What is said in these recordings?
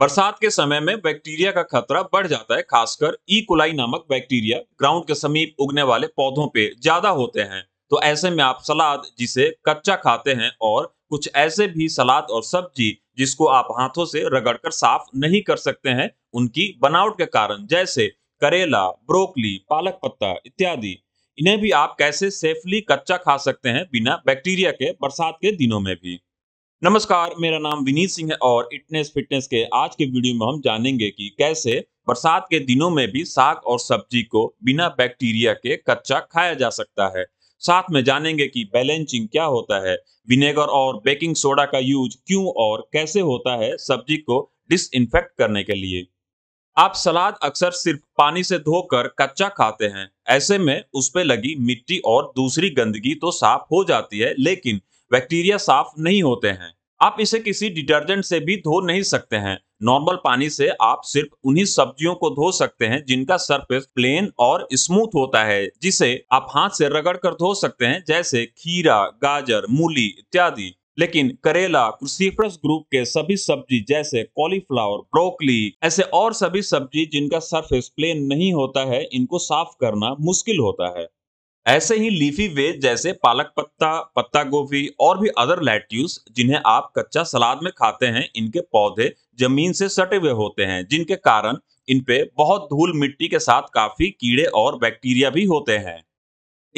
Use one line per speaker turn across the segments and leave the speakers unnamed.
बरसात के समय में बैक्टीरिया का खतरा बढ़ जाता है खासकर ई e. कोलाई नामक बैक्टीरिया ग्राउंड के समीप उगने वाले पौधों पे ज्यादा होते हैं तो ऐसे में आप सलाद जिसे कच्चा खाते हैं और कुछ ऐसे भी सलाद और सब्जी जिसको आप हाथों से रगड़कर साफ नहीं कर सकते हैं उनकी बनावट के कारण जैसे करेला ब्रोकली पालक पत्ता इत्यादि इन्हें भी आप कैसे सेफली कच्चा खा सकते हैं बिना बैक्टीरिया के बरसात के दिनों में भी नमस्कार मेरा नाम विनीत सिंह है और इटनेस फिटनेस के आज के वीडियो में हम जानेंगे कि कैसे बरसात के दिनों में भी साग और सब्जी को बिना बैक्टीरिया के कच्चा खाया जा सकता है साथ में जानेंगे कि बैलेंसिंग क्या होता है विनेगर और बेकिंग सोडा का यूज क्यों और कैसे होता है सब्जी को डिस करने के लिए आप सलाद अक्सर सिर्फ पानी से धोकर कच्चा खाते हैं ऐसे में उस पर लगी मिट्टी और दूसरी गंदगी तो साफ हो जाती है लेकिन बैक्टीरिया साफ नहीं होते हैं आप इसे किसी डिटर्जेंट से भी धो नहीं सकते हैं नॉर्मल पानी से आप सिर्फ उन्हीं सब्जियों को धो सकते हैं जिनका सरफेस प्लेन और स्मूथ होता है जिसे आप हाथ से रगड़ कर धो सकते हैं जैसे खीरा गाजर मूली इत्यादि लेकिन करेला क्रूसीफरस ग्रुप के सभी सब्जी जैसे कॉलीफ्लावर ब्रोकली ऐसे और सभी सब्जी जिनका सरफेस प्लेन नहीं होता है इनको साफ करना मुश्किल होता है ऐसे ही लीफी वेज जैसे पालक पत्ता पत्ता गोभी और भी अदर लैट्यूस जिन्हें आप कच्चा सलाद में खाते हैं इनके पौधे जमीन से सटे हुए होते हैं जिनके कारण इनपे बहुत धूल मिट्टी के साथ काफी कीड़े और बैक्टीरिया भी होते हैं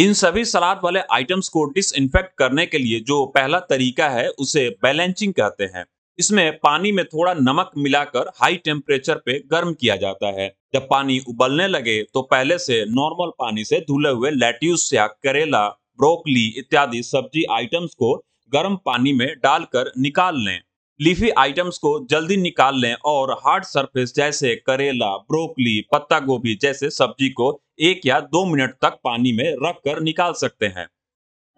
इन सभी सलाद वाले आइटम्स को डिसइनफेक्ट करने के लिए जो पहला तरीका है उसे बैलेंसिंग कहते हैं इसमें पानी में थोड़ा नमक मिलाकर हाई टेम्परेचर पे गर्म किया जाता है जब पानी उबलने लगे तो पहले से नॉर्मल पानी से धुले हुए लेट्यूस या करेला ब्रोकली इत्यादि सब्जी आइटम्स को गर्म पानी में डालकर निकाल लें लीफी आइटम्स को जल्दी निकाल लें और हार्ड सरफेस जैसे करेला ब्रोकली पत्ता गोभी जैसे सब्जी को एक या दो मिनट तक पानी में रख कर निकाल सकते हैं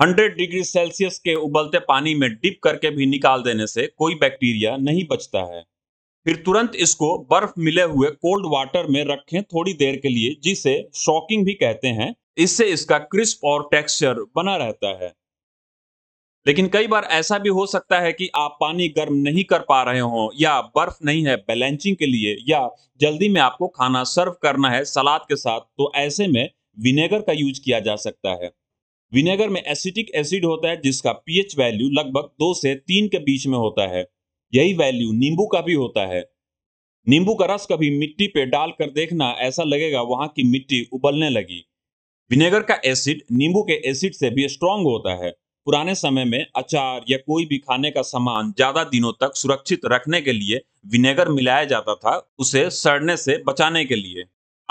100 डिग्री सेल्सियस के उबलते पानी में डिप करके भी निकाल देने से कोई बैक्टीरिया नहीं बचता है फिर तुरंत इसको बर्फ मिले हुए कोल्ड वाटर में रखें थोड़ी देर के लिए जिसे शॉकिंग भी कहते हैं इससे इसका क्रिस्प और टेक्सचर बना रहता है लेकिन कई बार ऐसा भी हो सकता है कि आप पानी गर्म नहीं कर पा रहे हो या बर्फ नहीं है बैलेंसिंग के लिए या जल्दी में आपको खाना सर्व करना है सलाद के साथ तो ऐसे में विनेगर का यूज किया जा सकता है विनेगर में एसिटिक एसिड होता है जिसका पीएच वैल्यू लगभग दो से तीन के बीच में होता है यही वैल्यू नींबू का भी होता है नींबू का रस कभी मिट्टी पे डालकर देखना ऐसा लगेगा वहां की मिट्टी उबलने लगी विनेगर का एसिड नींबू के एसिड से भी स्ट्रांग होता है पुराने समय में अचार या कोई भी खाने का सामान ज्यादा दिनों तक सुरक्षित रखने के लिए विनेगर मिलाया जाता था उसे सड़ने से बचाने के लिए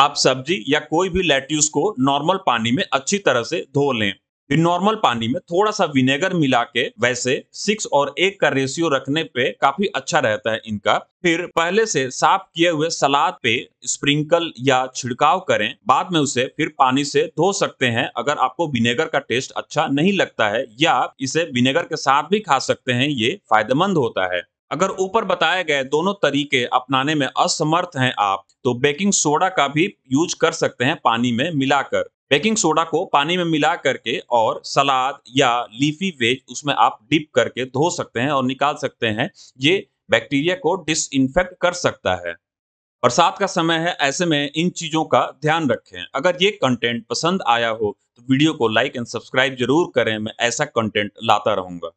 आप सब्जी या कोई भी लेट्यूस को नॉर्मल पानी में अच्छी तरह से धो लें नॉर्मल पानी में थोड़ा सा विनेगर मिला के वैसे सिक्स और एक का रेशियो रखने पे काफी अच्छा रहता है इनका फिर पहले से साफ किए हुए सलाद पे स्प्रिंकल या छिड़काव करें बाद में उसे फिर पानी से धो सकते हैं अगर आपको विनेगर का टेस्ट अच्छा नहीं लगता है या इसे विनेगर के साथ भी खा सकते हैं ये फायदेमंद होता है अगर ऊपर बताए गए दोनों तरीके अपनाने में असमर्थ हैं आप तो बेकिंग सोडा का भी यूज कर सकते हैं पानी में मिलाकर बेकिंग सोडा को पानी में मिला करके और सलाद या लीफी वेज उसमें आप डिप करके धो सकते हैं और निकाल सकते हैं ये बैक्टीरिया को डिसइनफेक्ट कर सकता है बरसात का समय है ऐसे में इन चीज़ों का ध्यान रखें अगर ये कंटेंट पसंद आया हो तो वीडियो को लाइक एंड सब्सक्राइब जरूर करें मैं ऐसा कंटेंट लाता रहूंगा